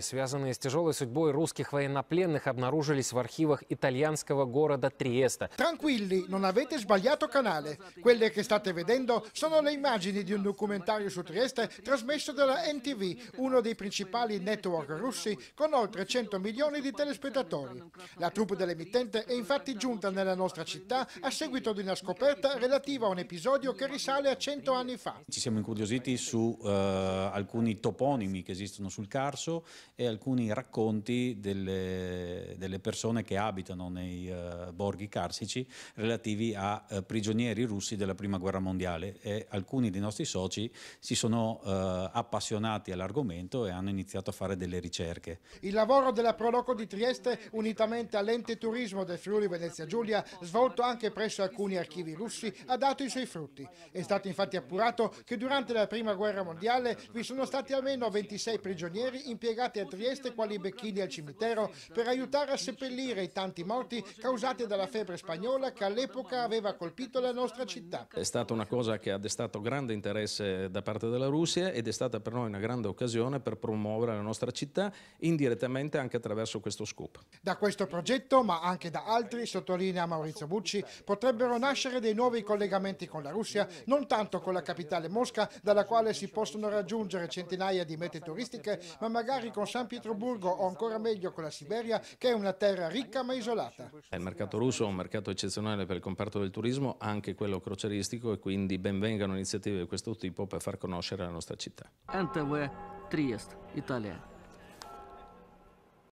связанные с тяжелой судьбой русских военнопленных, обнаружились в архивах итальянского города Триеста. Tranquilli, non avete sbagliato canale. Quelle che state vedendo sono le immagini di un documentario su Trieste trasmesso dalla NTV, uno dei principali network russi con oltre 100 milioni di telespettatori. La troupe dell'emittente è infatti giunta nella nostra città a seguito di una scoperta relativa a un episodio che risale a 100 anni fa. Ci siamo incuriositi su uh, alcuni toponimi che esistono sul Carso e alcuni racconti delle, delle persone che abitano nei uh, borghi carsici relativi a uh, prigionieri russi della prima guerra mondiale e alcuni dei nostri soci si sono uh, appassionati all'argomento e hanno iniziato a fare delle ricerche. Il lavoro della Proloco di Trieste unitamente all'ente turismo del Friuli Venezia Giulia svolto anche presso alcuni archivi russi ha dato i suoi frutti. È stato infatti appurato che durante la prima guerra mondiale vi sono stati almeno 26 prigionieri impiegati inviati a Trieste quali becchini al cimitero per aiutare a seppellire i tanti morti causati dalla febbre spagnola che all'epoca aveva colpito la nostra città. È stata una cosa che ha destato grande interesse da parte della Russia ed è stata per noi una grande occasione per promuovere la nostra città indirettamente anche attraverso questo scoop. Da questo progetto, ma anche da altri, sottolinea Maurizio Bucci, potrebbero nascere dei nuovi collegamenti con la Russia, non tanto con la capitale Mosca, dalla quale si possono raggiungere centinaia di mete turistiche, ma magari con con San Pietroburgo o ancora meglio con la Siberia, che è una terra ricca ma isolata. Il mercato russo è un mercato eccezionale per il comparto del turismo, anche quello croceristico, e quindi benvengano iniziative di questo tipo per far conoscere la nostra città. NTV Trieste, Italia.